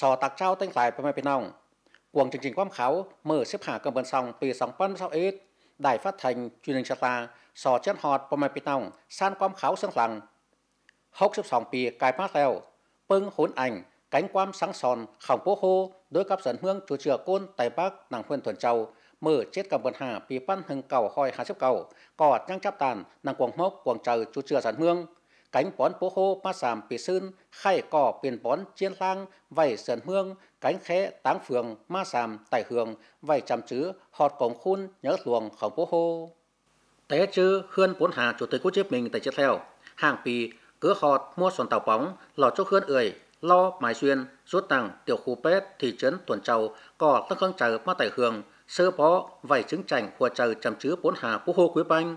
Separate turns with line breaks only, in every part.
สอตักเจ้าตั้งหลายไปไม่เปน้องกวงจริงๆความเขาเมื่อเสีบหากำเบินซองปีสองพันสองเอ็ดได้ฟัดทังจุนิงชะตาสอเช่นหอดประมาณปีน้องสร้างความเขาสังหลังหกสิบสองปีกลายมาแล้วปึ้งหุนอังแกังความสังสอนของพวกโฮโดยกับสันเมืองจูเจือก้นไต่ปักหนังเพื่อนถวนเจ้าเมื่อเจ็ดกเบนัหาปีปั้นหึงเก่าหอยหาสิบเก่ากอดยังจับตานนางกวงมกกวงเจอจูเจือสันเมือง cánh bón bố hô ma sàm pì sơn khai cỏ biển bón chiên lang vảy sườn hương cánh khẽ táng phường ma sàm tài hường vảy trầm chứ họt cổng khun nhớ luồng khẩu bố hô té chứ hươn bốn hà chủ tịch quốc chế mình tại chiếc theo hàng pì cửa họt mua sòn tàu bóng lò cho hươn ưởi lo mái xuyên rút tặng tiểu khu pet thị trấn tuần châu cỏ tăng khăng chờ ma tài hường sơ bó vảy trứng chảnh của chờ trầm chứ bốn hà bố hô quý banh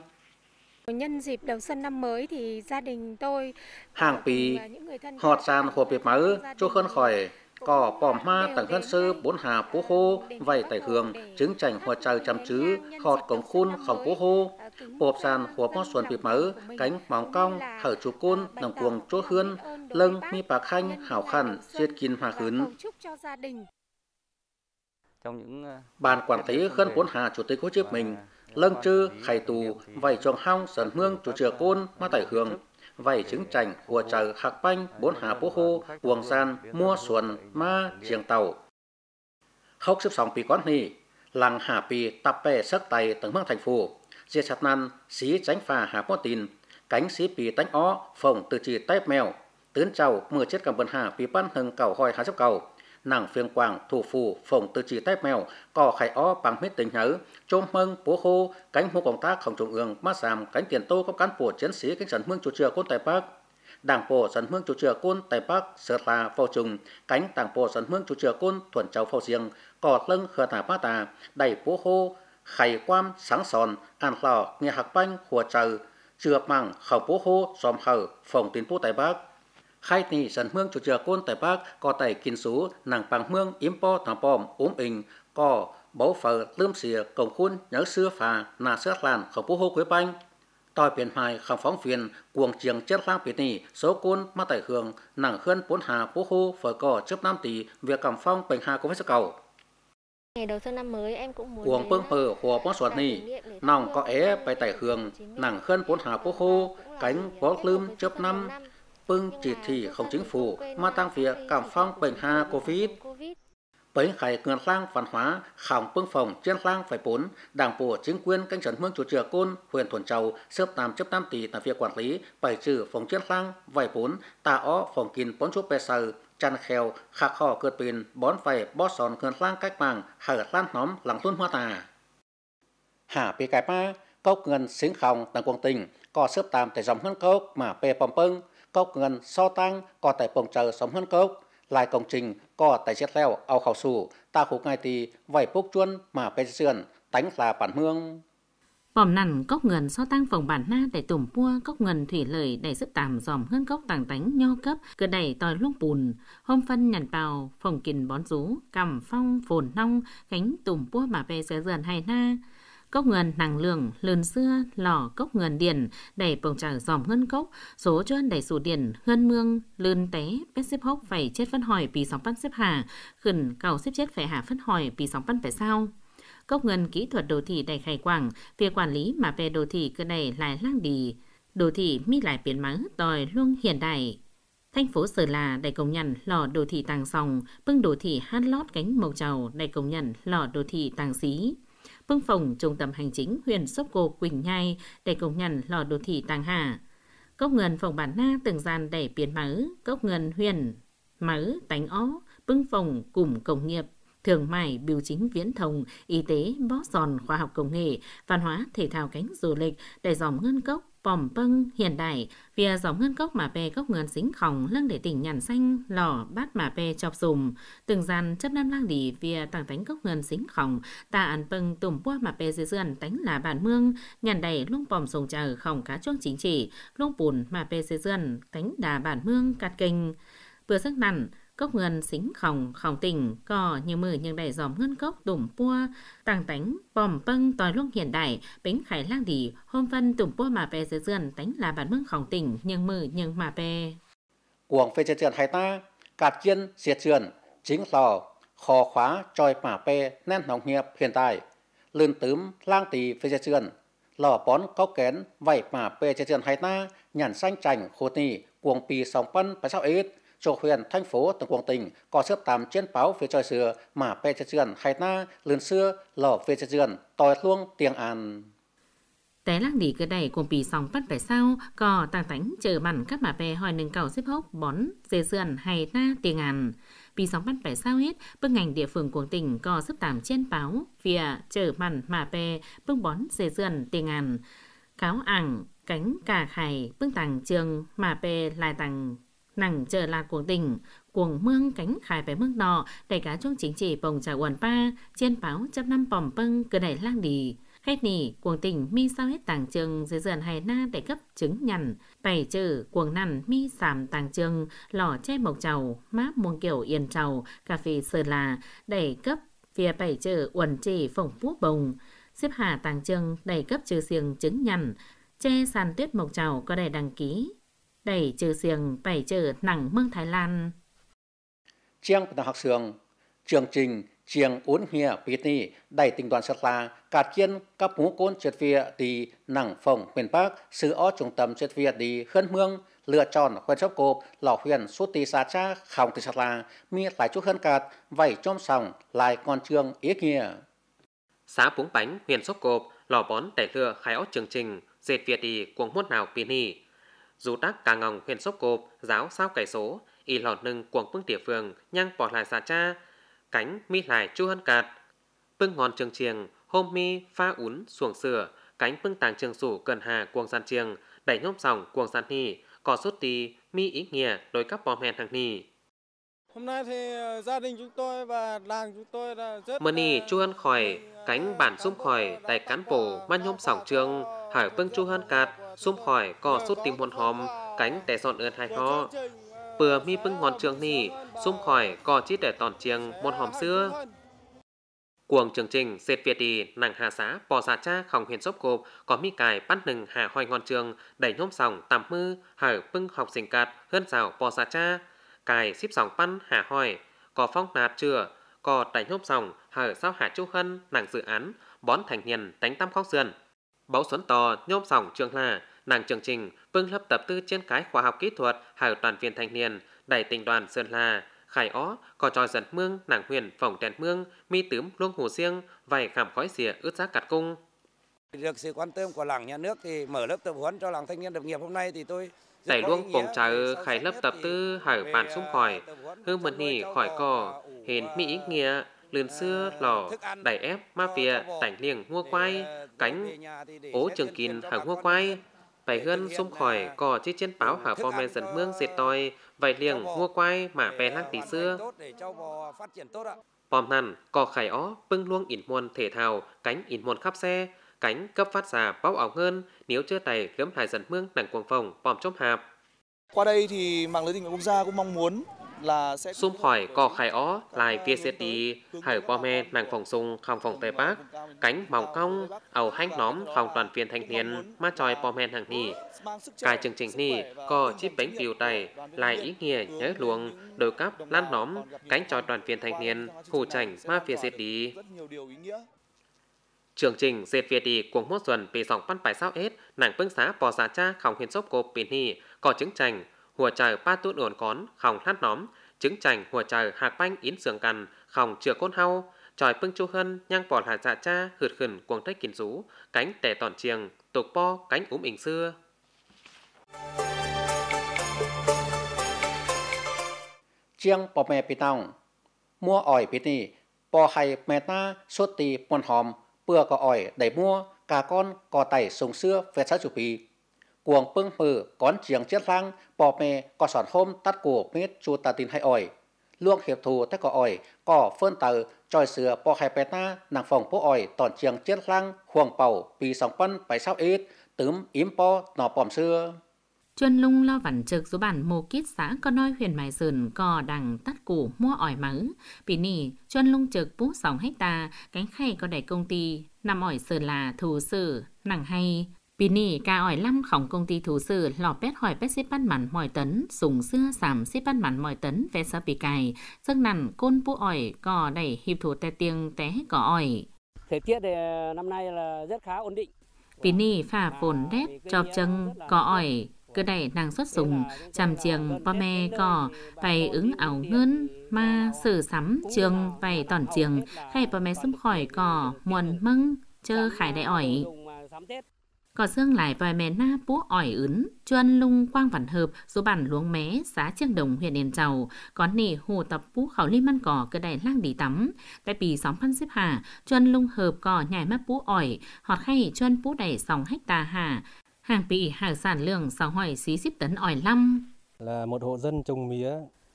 Nhân dịp đầu xuân năm mới thì gia đình tôi
hàng pì à, họt sàn hộp bếp máu cho hơn khỏi có bòm hoa tầng hơn sư bốn hà phú hô vầy tài hương trứng chảnh hoa trời chăm chứ họt cổng khôn khổng phú hô bộp à, sàn hòa món xuân bịp mỡ cánh móng cong hở chú côn à, nằm cuồng chỗ hương lưng mi bạc khanh hảo khăn duyệt kinh hòa hứng trong những ban quản lý khân bốn hà chủ tịch hồ chí minh lân trư khải tù vảy chuồng hong sần hương chủ trừa côn ma tải hương vảy trứng chảnh hùa trợ hạc banh bốn hà bố hô quần san mua xuân ma chiềng tàu khóc xếp sóng pì con hì làng hà pì tập bè sắc tay tầng mang thành phủ chia chặt nan xí tránh phà hà bó tin cánh xí pì tánh ó phồng từ chỉ tay mèo tướng chào mưa chết cả vườn hà pì ban hừng cầu hỏi hà xếp cầu nàng phiên quảng thủ phủ phòng tư chỉ tép mèo cò khai ó bằng huyết tình hớ chôm mâng bố khô cánh hô công tác không trung ương mát giảm cánh tiền tô có cán bộ chiến sĩ cánh sản mương chủ trừa côn tài bắc đảng bộ sản hương chủ trừa côn tây bắc sơ là phao trùng cánh đảng bộ sản hương chủ trừa côn thuần châu phao riêng cò lưng khờ thả ba tà đầy phố hô khải quam sáng sòn an lò nghe hạc banh hùa trầu chừa mảng khẩu phố hô xóm khẩu phòng tiền phố tây bắc khai nì sần hương chủ chừa côn tại bác có tại kinh sú nàng bằng hương yếm po thằng pom ốm ình cò bấu phở lươm xìa cổng khuôn nhớ xưa phà nà xưa làn khẩu phú hô quế banh tòi biển hoài khẩu phóng phiền cuồng chiềng chết lang biển nì số côn ma tại hương nàng khơn bốn hà phú hô phở cò chớp năm tỷ việc cảm phong bệnh hà cũng phải sức cầu
Ngày đầu xuân năm mới em cũng muốn Cuồng bưng
phở hồ bó xuân nì, nòng có é bài tải hương, nàng khân bốn hà bố khô, vâng, cánh vâng, bó lưm chớp năm, bưng chỉ thị không chính phủ mà tăng việc cảm phong bệnh ha COVID. Bệnh khải cường sang văn hóa khảo bưng phòng chiến sang phải bốn, đảng bộ chính quyền canh trấn mương chủ trừa côn, huyện thuận châu, xếp tạm chấp tam tỷ là việc quản lý, bảy trừ phòng chiến sang vài bốn, tà ó phòng kín bốn chút bè sờ, chăn kheo, khạc khò cượt pin, bón vầy, bó sòn cường sang cách mạng, hở lan nhóm lặng luôn hoa tà. Hả bị cài ba, cốc ngân xính khòng tầng quân tình, có xếp tạm tại dòng hơn cốc mà bè bòm bưng, cốc ngân so tăng có tại phòng chờ sống hơn cốc lại công trình có tại xét leo ao khảo sủ ta khu ngay thì vảy bốc chuôn mà bên sườn tánh là bản hương
bòm nằn cốc ngần so tăng phòng bản na để tùm pua cốc ngần thủy lời để sức tạm dòm hương cốc tàng tánh nho cấp cửa đẩy tòi luông bùn hôm phân nhằn bào phòng kìn bón rú cầm phong phồn nong cánh tùm pua mà về sớ dần hay na cốc ngân nàng lượng lườn xưa lò cốc ngân điện đẩy bồng trào dòm ngân cốc số chân đẩy sủ điện ngân mương lươn té bét xếp hốc phải chết phân hỏi vì sóng văn xếp hà khẩn cầu xếp chết phải hạ phân hỏi vì sóng văn phải sao cốc ngân kỹ thuật đồ thị đầy khai quảng việc quản lý mà về đồ thị cơ này lại lang đi đồ thị mi lại biến mắng tòi luôn hiện đại Thành phố Sở là đại công nhận lò đồ thị tàng sòng, bưng đồ thị hát lót cánh màu trầu đại công nhận lò đồ thị tàng xí. Vương phòng Trung tâm Hành chính huyện sóc Cô Quỳnh Nhai để công nhận lò đô thị Tàng Hà. Cốc ngân phòng bản na từng gian để biến máu, cốc ngân huyền, máu, tánh ó, vương phòng cụm công nghiệp, thương mại, biểu chính viễn thông, y tế, bó sòn khoa học công nghệ, văn hóa, thể thao cánh du lịch để dòng ngân cốc bòm bưng hiện đại vìa gió ngân cốc mà bè cốc ngân xính khỏng lưng để tỉnh nhàn xanh lò bát mà bè chọc dùng từng dàn chấp năm lang đỉ vìa tàng tánh cốc ngân xính khỏng ta ăn bưng tùm bua mà bè dưới dườn tánh là bản mương nhàn đầy lung bòm sùng chờ khỏng cá chuông chính trị lung bùn mà bè dưới dườn tánh đà bản mương cát kinh vừa sức nặng cốc ngân xính khỏng khỏng tỉnh cò như mử nhưng đầy giòm ngân cốc tùm pua tàng tánh bòm pâng tòi lúc hiện đại bính khải lang đỉ hôm vân tùm pua mà về dưới dườn tánh là bản mưng khỏng tỉnh nhưng mử nhưng mà về cuồng phê
trên dườn hai ta cạt chiên diệt dườn chính sò khó khóa tròi mà pe nên nóng hiệp hiện tại lươn tướm lang tì phê trên dườn lò bón cốc kén vậy mà pe trên dườn hai ta nhàn xanh chảnh khô tì cuồng pì sóng pân và sao ít cho huyện, thành phố, tổng quảng tỉnh có xếp tạm trên báo phía trời xưa mà bè chơi dườn hay na lươn xưa lở về chơi dườn tòi luôn tiếng an.
Té lăng đi cái đầy cùng bị sóng bắt phải sao, có tàng tánh chờ mặn các mà bè hỏi nâng cầu xếp hốc, bón, dê dườn hay na tiền ngàn. Vì sóng bắt phải sao hết, bước ngành địa phương của tỉnh có xếp tạm trên báo, vỉa, chờ mặn, mà bè, bưng bón, dê dườn, tiền ngàn. Cáo ảng, cánh cà khải, bưng tàng trường, mà bè lại tàng nàng chờ là cuồng tỉnh, cuồng mương cánh khai về mương nọ, đại cá chung chính trị bồng trà quần pa, trên báo chấp năm bòm bâng cứ đẩy lang đi. Khách nỉ, cuồng tỉnh mi sao hết tàng trường dưới dần hài na để cấp trứng nhằn, bảy chữ cuồng nằn mi sàm tàng trường, lò che mộc trầu, máp muông kiểu yên trầu, cà phê sờ là, đẩy cấp phía bảy chữ uẩn chỉ phổng phú bồng, xếp hà tàng trường đẩy cấp trừ xiềng trứng nhằn, che sàn tuyết mộc trầu có đẩy đăng ký, đẩy trừ xiềng bảy trừ nặng mương Thái Lan.
Chiang Bà Học Sường, trường trình chiang uốn hìa bí tì đầy tình đoàn sát la cạt kiên các mũ côn trượt vía đi nặng phòng miền bắc sư ó trung tâm trượt vía đi khân mương lựa chọn khuyên sốc cộp lò huyền suốt tì xa cha không tì sát la mi lại chút hơn cạt vảy chôm sòng lại con trường ý nghĩa
xã búng bánh huyền sốc cộp lò bón tẻ lừa khai ó trường trình dệt việt đi cuồng muốt nào pini dù tác cà ngòng huyện sốc cộp giáo sao cải số y lọt nưng cuồng phương địa phường nhang bỏ lại xà cha cánh mi lại chu hân cạt phương ngọn trường chiềng hôm mi pha ún xuồng sửa cánh phương tàng trường sủ cần hà cuồng gian chiêng đẩy nhôm sòng cuồng gian hì có sốt tì mi ý nghĩa đối các bò hẹn thằng nì Hôm nay thì ờ, gia đình chúng tôi và làng chúng tôi là rất... Mơ nì chú ăn khỏi, cánh bản xung khỏi, tại cán bộ, man nhôm sỏng trương, hải vâng chu hân cạt xung khỏi có sút tìm hồn hòm cánh té dọn ơn hai họ bừa mi bưng ngọn trường nỉ xung khỏi có chít để tòn chiêng môn hòm xưa cuồng chương trình dệt việt đi nàng hà xá bò xà cha khổng huyền xốp cộp có mi cài bắt nừng hà hoài ngọn trường đẩy nhôm sòng tạm mư hải bưng học sinh cạt hơn rào bò xà cha cài xíp sòng pan hà hỏi có phong nạt chưa có đẩy nhôm sòng hở sau hà chu hân nàng dự án bón thành hiền đánh tam khóc sườn Bấu Xuân To, Nhôm sòng Trường Hà, nàng trường trình vương lập tập tư trên cái khoa học kỹ thuật hải toàn viên thanh niên đẩy tình đoàn sơn la khải ó có trò dần mương nàng huyền phòng đèn mương mi tướm luông hồ riêng vài khảm khói xỉa ướt giác cắt cung
được sự quan tâm của làng nhà nước thì mở lớp tập huấn cho làng thanh niên lập nghiệp hôm nay thì tôi
Tại luôn cùng chờ khải lớp tập tư hải bản xung à, khỏi, hương mật nỉ khỏi cò hến mỹ ý nghĩa, lươn xưa lò đẩy ép ma phía tảnh liềng mua quay cánh ố trường kín hàng mua quay Vậy hơn xung khỏi cò chiếc trên báo hả bò mẹ dần mương dệt tòi, vậy liền mua quay mà bè lăng tí xưa. Bòm nằn, cò khải ó, bưng luông ịn muôn thể thao, cánh ịn muôn khắp xe, cánh cấp phát giả báo ảo hơn, nếu chưa tài gấm hải dần mương nặng quần phòng bòm chôm hạp.
Qua đây thì mạng lưới tình nguyện quốc gia cũng mong muốn
Xung hỏi có khai ó lại phía xe tí hải qua mê nàng phòng sung không phòng Tây Bắc cánh mỏng cong ẩu hanh nóm phòng toàn viên thanh niên ma tròi bò men hàng nì cài chương trình nì có chiếc bánh biểu tay lại ý nghĩa nhớ luồng đôi cắp lan nóm cánh tròi toàn viên thanh niên hù chảnh ma phía xe tí Chương trình CVD cuồng mốt xuân bị dòng văn bài sao hết, nàng bưng xá bò giá cha không hiến sốc cô bình hì, có chứng chành, hùa trời ba tuốt ổn cón khòng hát nóm chứng chảnh hùa trời hạc banh yến sườn cằn khòng chừa côn hau tròi pưng chu hân nhang bỏ hạ dạ cha hượt khẩn cuồng trách kín rú cánh tẻ tòn chiềng tục po cánh úm ỉnh xưa
chiêng bỏ mẹ bị tông, mua ỏi bị tì bỏ hay mẹ ta suốt tì bọn hòm bừa có ỏi đầy mua cả con cò tẩy sùng xưa về sát chủ bì cuồng bưng mử cón chiếng chết răng bò mè có sòn hôm tắt cổ mít chu ta tin hay ỏi luông hiệp thù tất có ỏi cỏ phơn tờ tròi sửa bò hai pẹt na nàng phòng bố ỏi tòn chiếng chết răng huồng bầu pì sòng phân bảy sao ít tướm im po nọ bòm xưa
Chuyên lung lo vằn trực số bản mô kít xã có nói huyền mài sườn cò đằng tắt củ mua ỏi mắng. Vì nỉ, chuyên lung trực bú sóng hecta, cánh khay có đẩy công ty, nằm ỏi sườn là thù sử, nặng hay, vì nỉ cả ỏi lăm khổng công ty thủ sự lọ bét hỏi bét xếp bắt mặn mỏi tấn, sùng xưa giảm xếp bắt mặn mỏi tấn về sơ bị cài, giấc nằn côn bú ỏi cò đẩy hiệp thủ tè tiếng té cỏ ỏi. Thời tiết ờ, năm nay là rất khá ổn định. Vì nỉ phả phồn đét, chọp chân, cỏ ỏi, cứ đẩy năng suất sùng, chằm chiềng bò me cỏ, bày ứng ảo ngơn, ma sử sắm trường bày tỏn chiềng hay bò me xung khỏi cỏ, muồn mưng, chơ khải đại ỏi. Có dương lại vòi mè na bố ỏi ứng, chuân lung quang vạn hợp, số bản luống mé, giá chiếc đồng huyện Yên Trầu. Có nỉ hồ tập bố khảo ly măn cỏ cơ đài lang đi tắm. Tại bì sóng phân xếp hà, chuân lung hợp cỏ nhảy mắt bố ỏi, họt hay chuân bố đẩy sóng hách tà hà. Hàng bị hải sản lượng sáu hỏi xí xíp tấn ỏi lăm.
Là một hộ dân trồng mía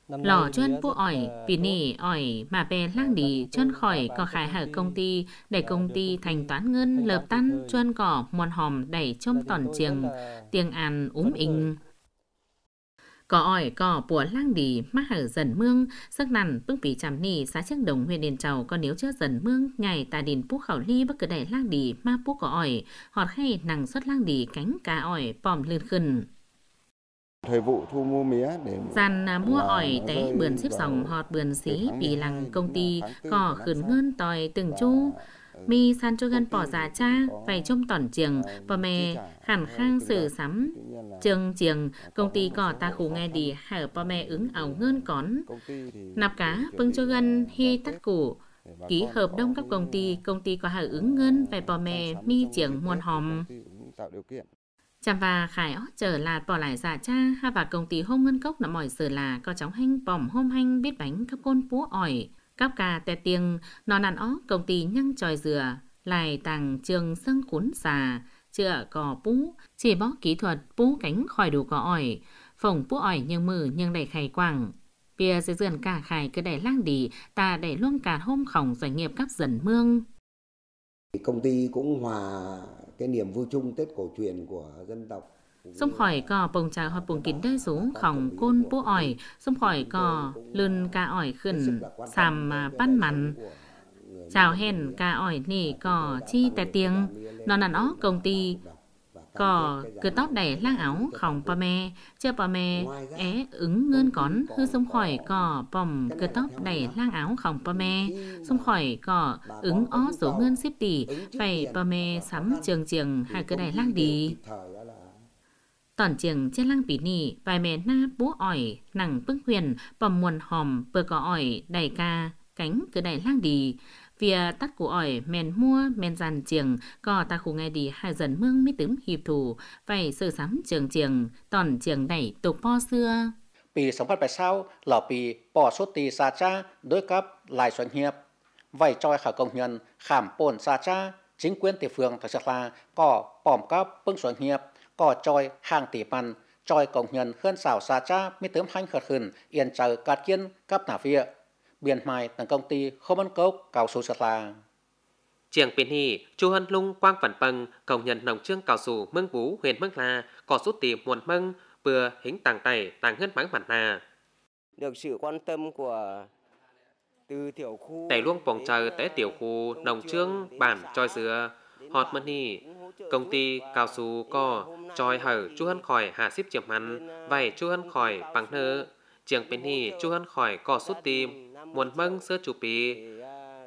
lỏ chân vô ỏi ờ, vì nỉ ỏi mà về lang đi dạ, vâng, chân khỏi dạ, có vâng, khai hở công ty để dạ, công ty thanh toán ngân lợp tan chân cỏ mòn hòm đẩy trong toàn trường tiếng an úm inh có ỏi cỏ bùa lang đi mắc hở dần mương sức nằn bưng bị chằm nỉ xá chiếc đồng huyện đền trầu còn nếu chưa dần mương nhảy tà đền pú khảo ly bất cứ đẩy lang đi ma pú có ỏi họt hay nàng xuất lang đi cánh cá ỏi pòm lươn khừng
thời vụ thu mua mía để dàn à, mua
ỏi té bườn xếp sòng họt bườn xí vì lằng công ty cỏ khẩn ngân tòi từng chu ờ, mi san cho gần bỏ già cha phải trông tỏn trường và ờ, mè hẳn khang sử sắm trường trường công ty cỏ ta khu nghe đi hở bò mè ứng ảo ngân cón nạp cá bưng vâng cho gần hi tắt củ ký hợp đồng các công ty công ty có hở ứng ngân về bò mè mi trường muôn hòm tạo điều kiện Chàm và khải ó trở là bỏ lại giả cha ha và công ty hôm ngân cốc là mỏi giờ là có cháu hanh bỏm hôm hanh biết bánh các con búa ỏi cáp cà tè tiếng nó nàn ó công ty nhăng tròi dừa lại tàng trường sân cuốn xà chữa cò pú chỉ bó kỹ thuật pú cánh khỏi đủ cỏ ỏi phồng pú ỏi nhưng mử nhưng đầy khải quảng bia dưới dườn cả khải cứ đẩy lang đi ta đẩy luôn cả hôm khổng doanh nghiệp các dần mương
Công ty cũng hòa cái niềm vui chung Tết cổ truyền của dân tộc.
Sông khỏi có bồng trà hoa bồng kín đê rú khỏng côn bố ỏi, sông khỏi có lươn ca ỏi khẩn, xàm bắt mặn. Chào hèn ca ỏi nỉ có chi tài tiếng, nó nàn ó công ty có cứ tóc đẩy lang áo khổng bà mẹ, chưa bà mẹ, é ứng ngân con hư sông khỏi cỏ bòm cứ tóc đẩy lang áo khổng bà mẹ, sông khỏi cỏ ứng ó số ngân xếp tỷ, phải bà mẹ sắm trường trường hai cứ đẩy lang đi tòn trường trên lang bỉ nỉ vài mẹ na bố ỏi nặng bưng huyền bầm muồn hòm bờ cỏ ỏi đầy ca cánh cứ đầy lang đi Vìa tắt cụ ỏi men mua men dàn trường có ta khu nghe đi hai dần mương mít tứng hiệp thủ phải sơ sắm trường trường tòn trường này tục po xưa.
ปี 2086là ปี bỏ số tì xa cha đối cấp lại doanh hiệp. Vậy cho khả công nhân khảm bồn xa cha chính quyền địa phương thật sự là có bỏm cấp bưng doanh hiệp có choi hàng tỷ bàn choi công nhân hơn xảo xa cha mít tớm hành khởi khẩn yên chờ cát kiên cấp nả việc biển mài tầng công ty không ăn cốc cao su sật là.
Trường Biển Hỷ, Chu Hân Lung, Quang Phản Bằng, công nhân nồng trương cao su mương vũ huyện Mương La, có rút tìm nguồn mương, vừa hính tàng tẩy, tàng ngân mắng bản nà. Được sự quan tâm của từ tiểu khu... Tẩy luông phòng chờ tế tiểu khu, nồng trương, bản, choi dừa, hot money. Công ty cao su co choi hở Chu Hân khỏi hà xíp chiếm hắn, vậy Chu Hân khỏi bằng nơ. Trường Biển Hỷ, Chu Hân khỏi có rút tìm Muốn mâng sơ chủ bí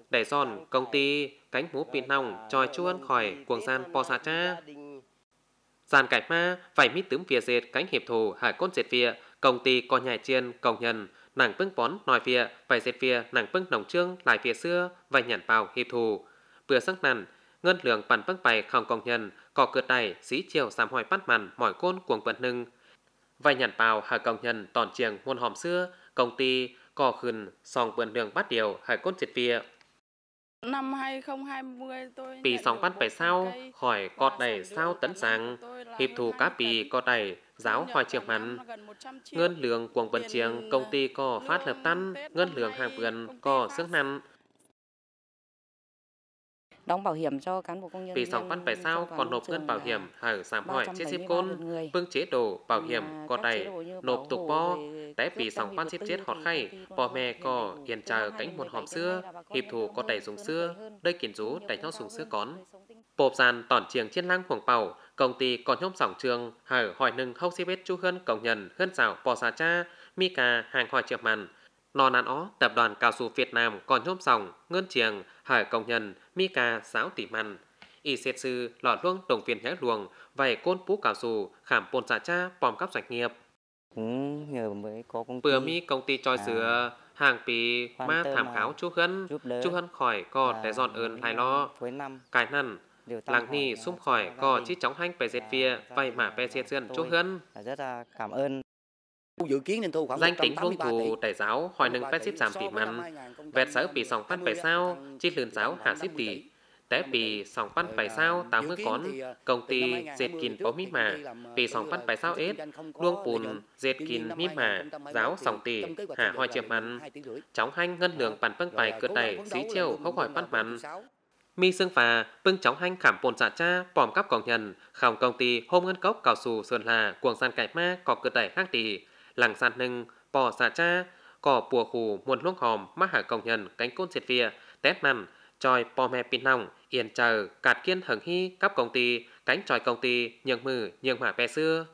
Để giòn công ty cánh mũ bị nòng tròi chuôn khỏi cuồng gian po xa cha. Giàn cải ma phải mít tướng phía dệt cánh hiệp thù hải côn dệt vịa công ty có nhảy chiên công nhân nàng bưng bón nòi vịa phải dệt vịa nàng bưng nồng trương lại phía xưa và nhản vào hiệp thù vừa sắc nằn ngân lượng bản bưng bày không công nhân có cửa đẩy xí chiều sám hoài bắt màn mỏi côn cuồng vận nưng vài nhản vào hà công nhân tòn chiềng muôn hòm xưa công ty vườn đường điều, hải ก็ขึ้น2,181,000
Năm 2020 tôi
ปี phải sao khỏi cọt đầy sao tấn sáng, hiệp thù cá pì cọt đầy giáo hoài trường mặn. Ngân lượng quần vận trường, công ty có phát hợp tăng, ngân lượng hàng vườn có xương năn.
Đóng bảo hiểm cho cán bộ công nhân. Vì sóng
văn phải sao còn nộp ngân bảo hiểm, hở giảm hỏi chiếc xếp côn, phương chế độ bảo hiểm, cọt đầy nộp tục bo, vì chết khay, chờ một hòm xưa, xưa, xưa hiệp thủ đây rú giàn lăng แต่ปี2017 công ty còn nhóm sòng trường hở hỏi nâng khâu xí vết chú hơn công nhân hơn xảo bò xà cha mi cà hàng hỏi triệu mặn nò nàn ó tập đoàn cao su việt nam còn nhóm sòng ngân trường hở công nhân mi cà sáo tỷ mặn y xét sư lọt luông đồng viên nhãn luồng vầy côn phú cao su khảm bồn xà cha bòm cắp doanh nghiệp cũng mới có công ty bữa mi công ty choi à. sửa hàng pì ma thảm kháo chú khấn chú khấn khỏi có để dọn ơn thái lo cái năn làng ni xung khỏi có chi chóng hanh bè dệt vía vậy mà bè dệt dân chú khấn
rất là cảm ơn dự kiến nên thu khoảng danh tính luôn thù
tài giáo hỏi nâng bét xít giảm tỷ mặn vẹt sở bị sòng phát bè sao chi lươn giáo hạ xít tỷ té vì sòng pan bài sao 80 con công ty dệt kín bó mít mà vì sòng pan bài sao ết luông bùn dệt kín mít mà giáo sòng tỷ hả hoa chiếm mắn chóng hanh ngân lượng bàn phân bài cượt này xí chiêu không hỏi bắt mắn mi xương phà bưng chóng hanh khảm bồn dạ cha bòm cắp còng nhân khòng công ty hôm ngân cốc cào xù sườn là cuồng san cải ma cọ cượt đẩy khác tỷ làng san nưng bò dạ cha cỏ bùa khù muôn luông hòm mắc hạ còng nhân cánh côn diệt vía tét mặn tròi bom hè pin nòng yên chờ cạt kiên hứng hy cấp công ty cánh tròi công ty nhường mử nhường hỏa bè xưa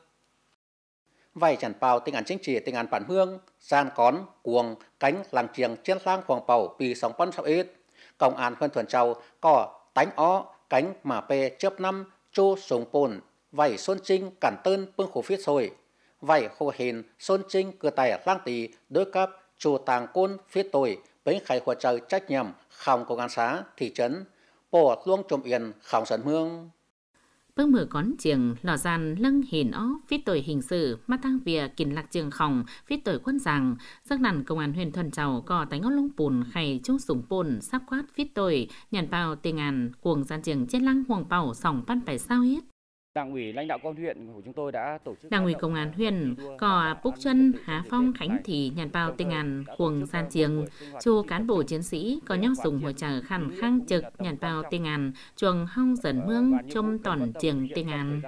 vài chẳng bào tình ảnh chính trị tình ảnh bản hương san cón cuồng cánh làng chiềng chiến lang hoàng bầu vì sóng bắn sau ít công an huân thuần châu có tánh ó cánh mà pê chớp năm chu sùng pồn vảy xuân trinh cản tơn bưng khổ phiết rồi vảy khô hình xuân trinh cửa tài lang tì đối cấp chu tàng côn phiết tội bến khai hỗ trợ trách nhiệm không công an xã, thị trấn, bộ luôn trộm yên không sân hương.
Bước mở con trường lò gian lưng hình ó viết tội hình sự mà tăng vỉa kín lạc trường khòng viết tội quân rằng giấc nằn công an huyện thuần chầu có tánh ngót lông bùn khay chung súng bùn sắp quát viết tội nhận vào tiền ngàn cuồng gian trường trên lăng hoàng bảo sòng ban phải sao hết Đảng ủy lãnh đạo công an huyện
của chúng tôi đã tổ chức Đảng ủy
công an huyện có Phúc Chân, Há Phong, Khánh Thị, Nhàn Bao, Tinh An, Cuồng gian Chiêng, chu cán bộ chiến sĩ có nhóc dùng hỗ trợ khăn khang trực Nhàn Bao, Tinh An, chuồng hong dần ờ, mương trong toàn trường Tinh An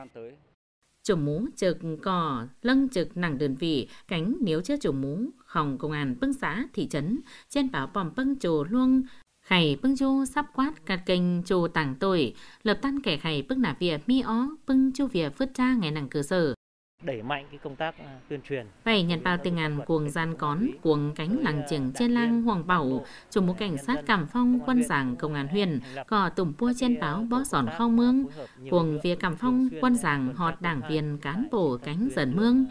chủ mũ trực cò lân trực nặng đơn vị cánh nếu chưa chủ mũ phòng công an bưng xã thị trấn trên bảo bòm bưng trồ luôn Khải bưng chu sắp quát cạt kênh chu tảng tuổi lập tan kẻ khải bưng nả vỉa mi ó, bưng chu vỉa phứt ra ngày nàng cơ sở. Đẩy mạnh cái công tác à, tuyên truyền. Vậy nhận bao tiếng ngàn cuồng gian cón, cuồng cánh làng trường à, trên lang hoàng bảo, chủ mũ cảnh sát cảm phong quân giảng công an huyền, cò tùng pua trên báo bó giòn khao mương, cuồng vía cảm phong quân giảng họt đảng viên cán bộ cánh dần mương,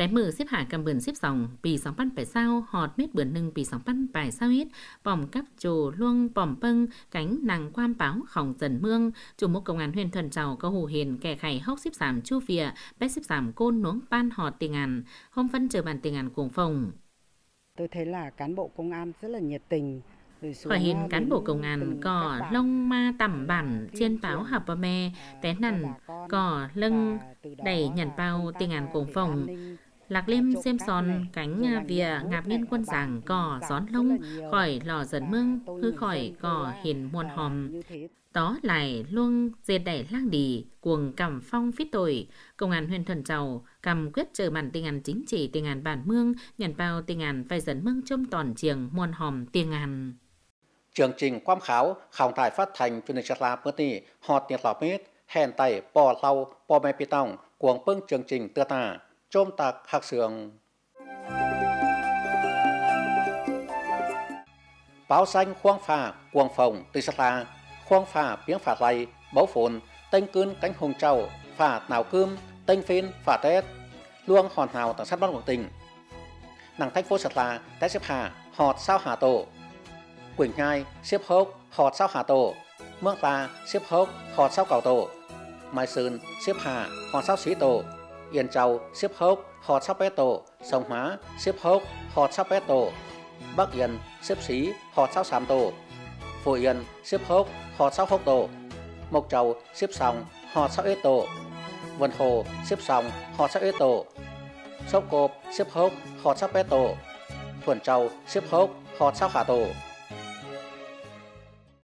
តែមើលសិបហាកំបឿនសិบ2ពី2000បែសាវហត់មេតបឿននឹងពី2000បែសាវហិតបំកាប់ជូលួងបំពឹងកាញ់ nàng quan báo khổng dần mương chủ mục công an huyện thuần trào có hồ hiền kẻ khải hốc xếp giảm chu vịa bé xếp giảm côn nuống ban họt tiền ngàn hôm phân chờ bàn tiền ngàn cuồng phòng tôi thấy là cán bộ công an rất là nhiệt tình Hỏi hiện cán bộ công an có lông ma tầm bản ờ, trên báo hợp bờ mè, té nằn, có lưng đẩy nhằn bao tiền ngàn cuồng phòng. Lạc Liêm xem sòn cánh à, vìa ngạp nhiên quân giảng cỏ gión lông khỏi lò dần mương hư khỏi cỏ hiền muôn hòm. Đó lại luôn dệt đẻ lang đì cuồng cảm phong phít tội. Công an huyện Thuần Chầu cầm quyết trở bản tình ngàn chính trị tình ngàn bản mương nhận bao tình ngàn vai dần mương trong toàn trường muôn hòm tiền ngàn.
Chương trình quam khảo khảo tài phát thành truyền hình lạc bữa tì họt nhiệt lọc mít hèn tay bò lau bò mẹ pì tòng cuồng bưng chương trình tưa tà trôm tạc hạt sườn Báo xanh khoang phà, quang phòng, từ sát la, khoang phà biếng phà lầy báo phồn, tênh cơn cánh hồng trầu, phà nào cơm, tênh phên, phà tết luôn hoàn hảo tảng sát bắt quảng tình. Nàng thách phố sát la, tét xếp hà, họt sao hà tổ. Quỳnh nhai, xếp hốc, họt sao hà tổ. Mương ta, xếp hốc, họt sao cầu tổ. Mai sơn, xếp hà, họt sao xí tổ. Yên Châu, Xếp Hốc, họ Sắp Bé Tổ, Sông Hóa, Xếp Hốc, họ Sắp Bé Tổ, Bắc Yên, Xếp Xí, họ Sáu Sám Tổ, Phú Yên, Xếp Hốc, họ Sáu Hốc Tổ, Mộc Châu, Xếp Sòng, họ Sáu ít Tổ, Vân Hồ, Xếp Sòng, họ Sáu ít Tổ, Sốc Cộp, Xếp Hốc, họ Sáu Bé Tổ, Thuần Châu, Xếp Hốc, họ Sáu Khả Tổ,